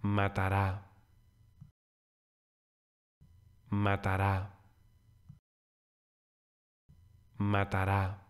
matará, matará, matará.